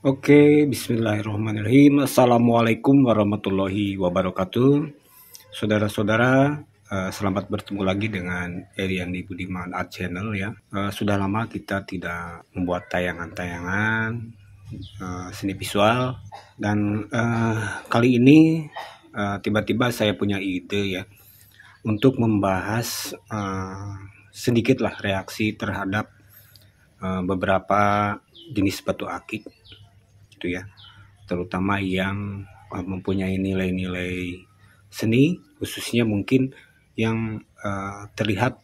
Oke, bismillahirrahmanirrahim. Assalamualaikum warahmatullahi wabarakatuh. Saudara-saudara, eh, selamat bertemu lagi dengan Eriandi Budiman Art Channel ya. Eh, sudah lama kita tidak membuat tayangan-tayangan eh, seni visual dan kali ini tiba-tiba saya punya ide ya untuk membahas sedikitlah reaksi terhadap beberapa jenis batu akik gitu ya terutama yang eh, mempunyai nilai-nilai seni khususnya mungkin yang uh, terlihat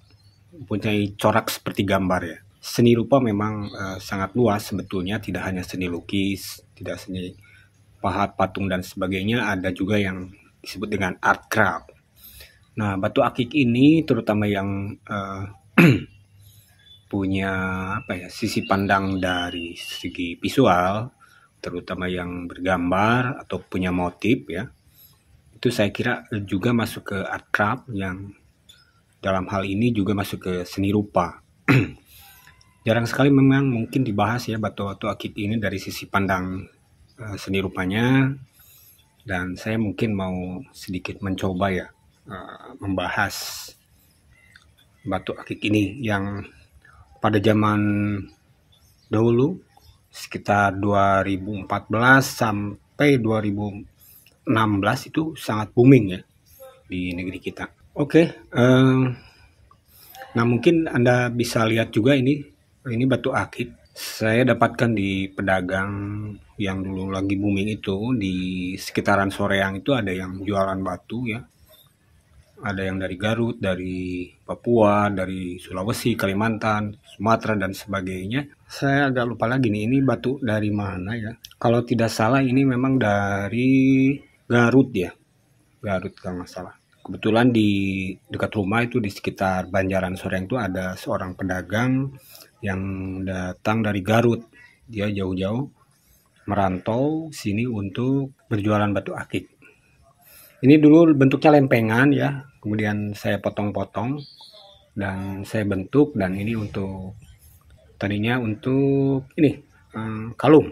mempunyai corak seperti gambar ya seni rupa memang uh, sangat luas sebetulnya tidak hanya seni lukis tidak seni pahat patung dan sebagainya ada juga yang disebut dengan art craft nah batu akik ini terutama yang uh, punya apa ya sisi pandang dari segi visual terutama yang bergambar atau punya motif ya itu saya kira juga masuk ke art craft yang dalam hal ini juga masuk ke seni rupa jarang sekali memang mungkin dibahas ya batu batu akik ini dari sisi pandang uh, seni rupanya dan saya mungkin mau sedikit mencoba ya uh, membahas batu akik ini yang pada zaman dahulu sekitar 2014 sampai 2016 itu sangat booming ya di negeri kita. Oke, okay, eh, um, nah mungkin Anda bisa lihat juga ini ini batu akik. Saya dapatkan di pedagang yang dulu lagi booming itu di sekitaran Soreang itu ada yang jualan batu ya ada yang dari Garut, dari Papua, dari Sulawesi, Kalimantan, Sumatera dan sebagainya. Saya agak lupa lagi nih ini batu dari mana ya. Kalau tidak salah ini memang dari Garut ya. Garut kalau nggak salah. Kebetulan di dekat rumah itu di sekitar Banjaran Soreng itu ada seorang pedagang yang datang dari Garut. Dia jauh-jauh merantau sini untuk berjualan batu akik ini dulu bentuknya lempengan ya, kemudian saya potong-potong dan saya bentuk dan ini untuk tadinya untuk ini eh, kalung.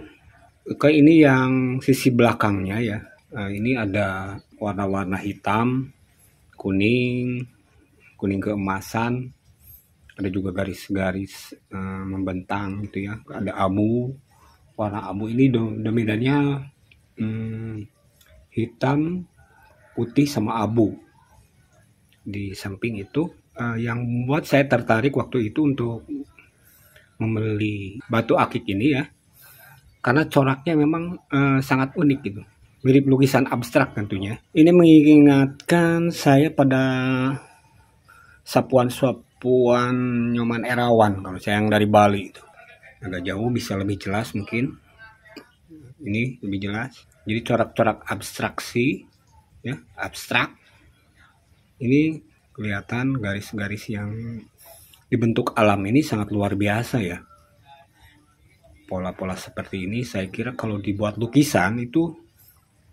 Oke, ini yang sisi belakangnya ya. Eh, ini ada warna-warna hitam, kuning, kuning keemasan. Ada juga garis-garis eh, membentang gitu ya. Ada abu, warna abu ini dominannya hmm, hitam putih sama abu. Di samping itu uh, yang membuat saya tertarik waktu itu untuk membeli batu akik ini ya karena coraknya memang uh, sangat unik gitu mirip lukisan abstrak tentunya ini mengingatkan saya pada sapuan-sapuan Nyoman Erawan kalau saya yang dari Bali itu agak jauh bisa lebih jelas mungkin ini lebih jelas jadi corak-corak abstraksi ya abstrak ini kelihatan garis-garis yang dibentuk alam ini sangat luar biasa ya pola-pola seperti ini saya kira kalau dibuat lukisan itu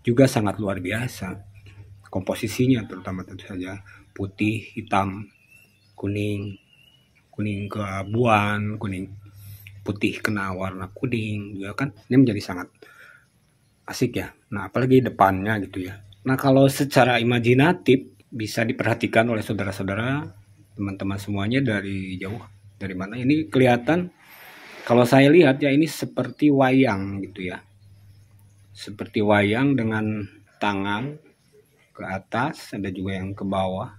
juga sangat luar biasa komposisinya terutama tentu saja putih hitam kuning kuning keabuan kuning putih kena warna kuning juga ya kan ini menjadi sangat asik ya nah apalagi depannya gitu ya Nah, kalau secara imajinatif bisa diperhatikan oleh saudara-saudara, teman-teman semuanya dari jauh dari mana ini kelihatan kalau saya lihat ya ini seperti wayang gitu ya. Seperti wayang dengan tangan ke atas, ada juga yang ke bawah.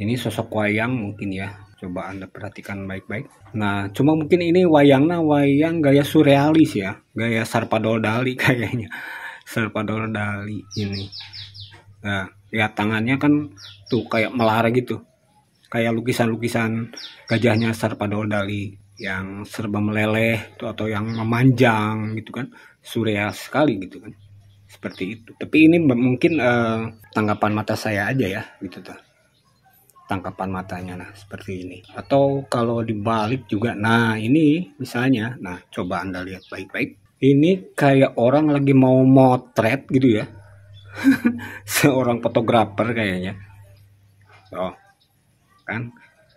Ini sosok wayang mungkin ya. Coba Anda perhatikan baik-baik. Nah, cuma mungkin ini wayangnya wayang gaya surrealis ya, gaya Sarpadol Dali kayaknya Salvador Dali ini nah lihat ya tangannya kan tuh kayak melara gitu kayak lukisan-lukisan gajahnya Salvador Dali yang serba meleleh tuh, atau yang memanjang gitu kan surreal sekali gitu kan seperti itu tapi ini mungkin eh, tanggapan mata saya aja ya gitu tuh tangkapan matanya nah seperti ini atau kalau dibalik juga nah ini misalnya nah coba anda lihat baik-baik ini kayak orang lagi mau motret gitu ya seorang fotografer kayaknya oh kan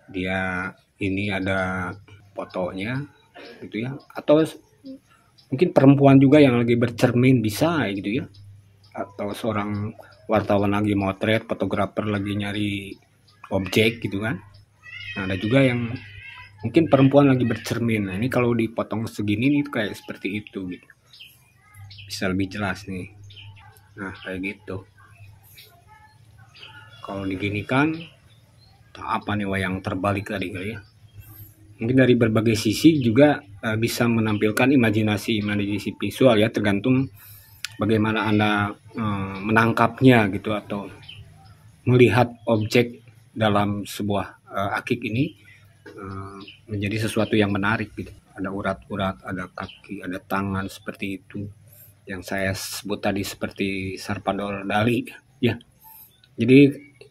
dia ini ada fotonya gitu ya atau mungkin perempuan juga yang lagi bercermin bisa gitu ya atau seorang wartawan lagi motret fotografer lagi nyari objek gitu kan nah, ada juga yang mungkin perempuan lagi bercermin nah ini kalau dipotong segini nih kayak seperti itu gitu bisa lebih jelas nih nah kayak gitu kalau diginikan apa nih wayang terbalik tadi kali ya mungkin dari berbagai sisi juga uh, bisa menampilkan imajinasi imajinasi visual ya tergantung bagaimana anda uh, menangkapnya gitu atau melihat objek dalam sebuah uh, akik ini Eh, menjadi sesuatu yang menarik gitu. Ada urat-urat, ada kaki, ada tangan seperti itu. Yang saya sebut tadi seperti Sarpador Dali. Ya. Jadi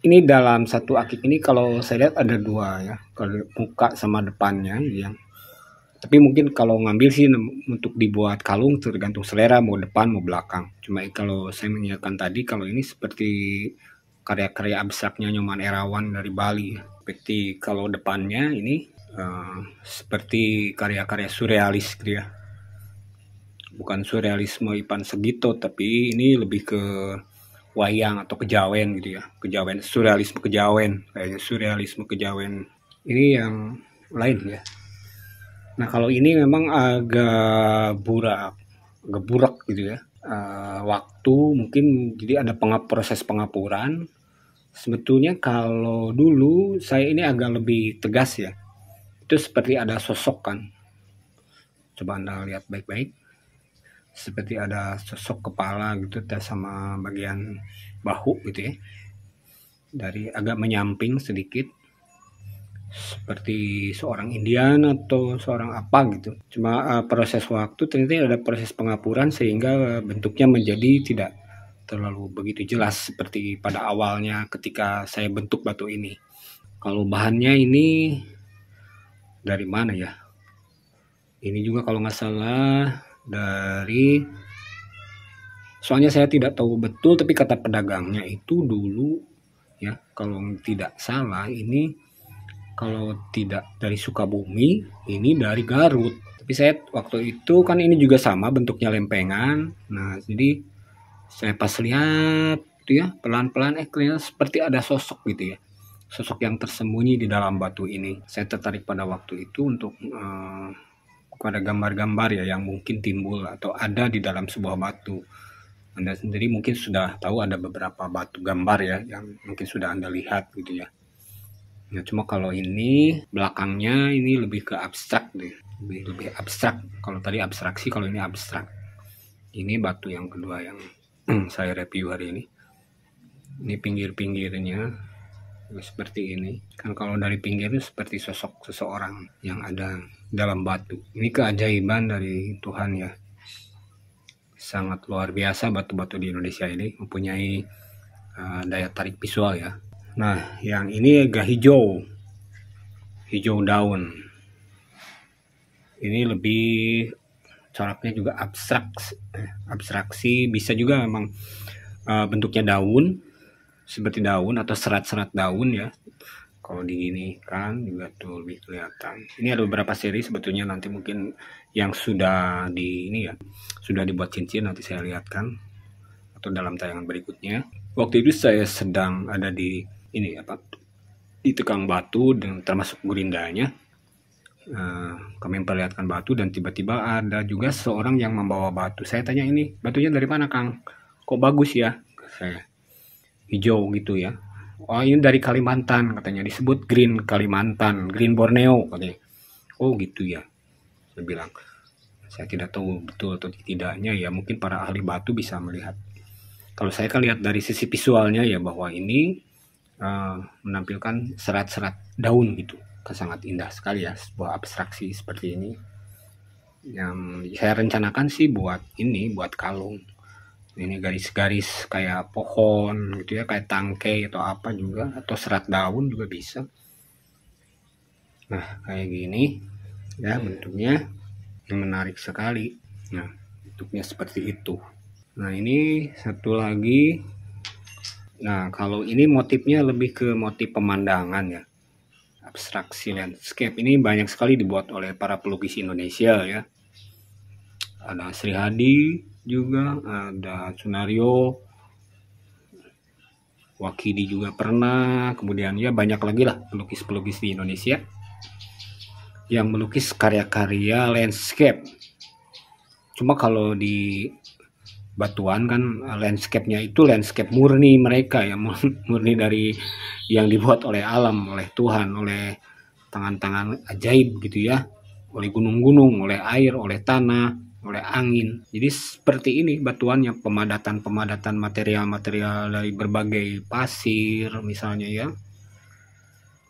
ini dalam satu akik ini kalau saya lihat ada dua ya. Kalau muka sama depannya yang tapi mungkin kalau ngambil sih untuk dibuat kalung tergantung selera mau depan mau belakang cuma kalau saya mengingatkan tadi kalau ini seperti karya-karya abstraknya Nyoman Erawan dari Bali seperti kalau depannya ini uh, seperti karya-karya surrealis gitu ya bukan surrealisme Ipan Segito tapi ini lebih ke wayang atau kejawen gitu ya kejawen surrealisme kejawen kayaknya surrealisme kejawen ini yang lain ya nah kalau ini memang agak burak agak burak gitu ya uh, waktu mungkin jadi ada pengap proses pengapuran sebetulnya kalau dulu saya ini agak lebih tegas ya. Itu seperti ada sosok kan. Coba Anda lihat baik-baik. Seperti ada sosok kepala gitu tes sama bagian bahu gitu ya. Dari agak menyamping sedikit. Seperti seorang Indian atau seorang apa gitu. Cuma uh, proses waktu ternyata ada proses pengapuran sehingga eh, bentuknya menjadi tidak terlalu begitu jelas seperti pada awalnya ketika saya bentuk batu ini. Kalau bahannya ini dari mana ya? Ini juga kalau nggak salah dari soalnya saya tidak tahu betul tapi kata pedagangnya itu dulu ya kalau tidak salah ini kalau tidak dari Sukabumi ini dari Garut tapi saya waktu itu kan ini juga sama bentuknya lempengan nah jadi saya pas lihat tuh ya pelan-pelan eh kelihatan seperti ada sosok gitu ya sosok yang tersembunyi di dalam batu ini saya tertarik pada waktu itu untuk eh, pada gambar-gambar ya yang mungkin timbul atau ada di dalam sebuah batu anda sendiri mungkin sudah tahu ada beberapa batu gambar ya yang mungkin sudah anda lihat gitu ya Nah, cuma kalau ini belakangnya ini lebih ke abstrak deh. Lebih lebih abstrak. Kalau tadi abstraksi, kalau ini abstrak. Ini batu yang kedua yang saya review hari ini ini pinggir-pinggirnya seperti ini kan kalau dari pinggir seperti sosok seseorang yang ada dalam batu ini keajaiban dari Tuhan ya sangat luar biasa batu-batu di Indonesia ini mempunyai uh, daya tarik visual ya nah yang ini agak hijau hijau daun ini lebih coraknya juga abstrak abstraksi bisa juga memang uh, bentuknya daun seperti daun atau serat-serat daun ya kalau di kan juga tuh lebih kelihatan ini ada beberapa seri sebetulnya nanti mungkin yang sudah di ini ya sudah dibuat cincin nanti saya lihatkan atau dalam tayangan berikutnya waktu itu saya sedang ada di ini apa di tekang batu dan termasuk gurindanya Eh, kami memperlihatkan batu dan tiba-tiba ada juga seorang yang membawa batu. Saya tanya ini batunya dari mana Kang? Kok bagus ya? Saya hijau gitu ya. Oh ini dari Kalimantan katanya disebut Green Kalimantan, Green Borneo katanya. Oh gitu ya. Saya bilang saya tidak tahu betul atau tidaknya ya mungkin para ahli batu bisa melihat. Kalau saya kan lihat dari sisi visualnya ya bahwa ini uh, menampilkan serat-serat daun gitu sangat indah sekali ya sebuah abstraksi seperti ini yang saya rencanakan sih buat ini buat kalung ini garis-garis kayak pohon gitu ya kayak tangkai atau apa juga atau serat daun juga bisa nah kayak gini ya bentuknya yang menarik sekali nah bentuknya seperti itu nah ini satu lagi nah kalau ini motifnya lebih ke motif pemandangan ya abstraksi landscape ini banyak sekali dibuat oleh para pelukis Indonesia ya ada Sri Hadi juga ada Sunario Wakidi juga pernah kemudian ya banyak lagi lah pelukis-pelukis di Indonesia yang melukis karya-karya landscape cuma kalau di Batuan kan landscape-nya itu landscape murni mereka ya murni dari yang dibuat oleh alam, oleh Tuhan, oleh tangan-tangan ajaib gitu ya, oleh gunung-gunung, oleh air, oleh tanah, oleh angin. Jadi seperti ini batuannya pemadatan-pemadatan material-material dari berbagai pasir misalnya ya,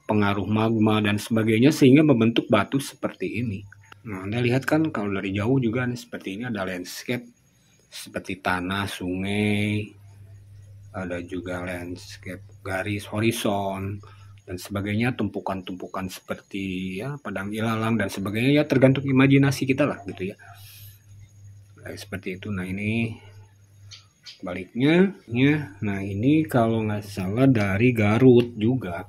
pengaruh magma dan sebagainya sehingga membentuk batu seperti ini. Nah, Anda lihat kan kalau dari jauh juga nih, seperti ini ada landscape seperti tanah, sungai, ada juga landscape garis horizon dan sebagainya tumpukan-tumpukan seperti ya padang ilalang dan sebagainya ya tergantung imajinasi kita lah gitu ya nah, seperti itu nah ini baliknya ya nah ini kalau nggak salah dari Garut juga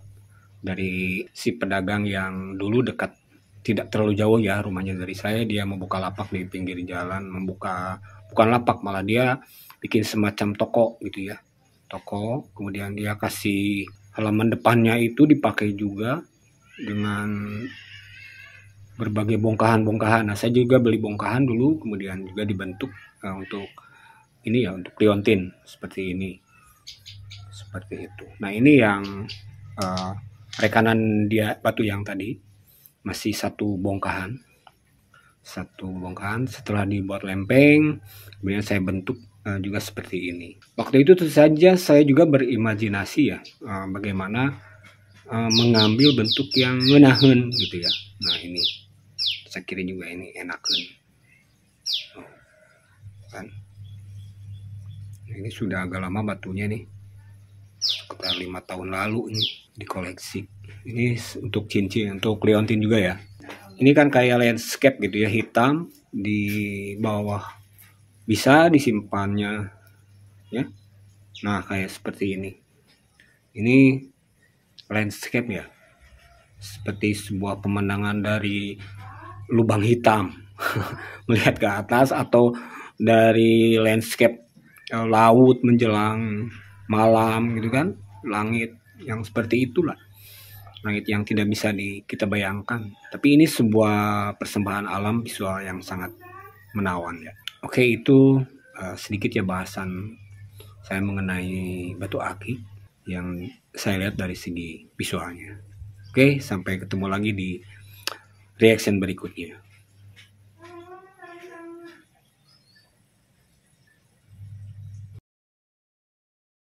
dari si pedagang yang dulu dekat tidak terlalu jauh ya rumahnya dari saya dia membuka lapak di pinggir jalan membuka bukan lapak malah dia bikin semacam toko gitu ya toko kemudian dia kasih halaman depannya itu dipakai juga dengan berbagai bongkahan-bongkahan. Nah, saya juga beli bongkahan dulu, kemudian juga dibentuk nah, untuk ini ya untuk liontin seperti ini, seperti itu. Nah, ini yang uh, rekanan dia batu yang tadi masih satu bongkahan, satu bongkahan. Setelah dibuat lempeng, kemudian saya bentuk Eh, juga seperti ini. Waktu itu tentu saja saya juga berimajinasi ya eh, bagaimana eh, mengambil bentuk yang menahan gitu ya. Nah ini saya kira juga ini enak kan. Oh, kan? Ini sudah agak lama batunya nih sekitar lima tahun lalu ini dikoleksi. Ini untuk cincin untuk leontin juga ya. Ini kan kayak landscape gitu ya hitam di bawah bisa disimpannya ya nah kayak seperti ini ini landscape ya seperti sebuah pemandangan dari lubang hitam melihat ke atas atau dari landscape eh, laut menjelang malam gitu kan langit yang seperti itulah langit yang tidak bisa di, kita bayangkan tapi ini sebuah persembahan alam visual yang sangat menawan ya Oke, itu uh, sedikit ya bahasan saya mengenai batu aki yang saya lihat dari segi visualnya. Oke, sampai ketemu lagi di reaction berikutnya.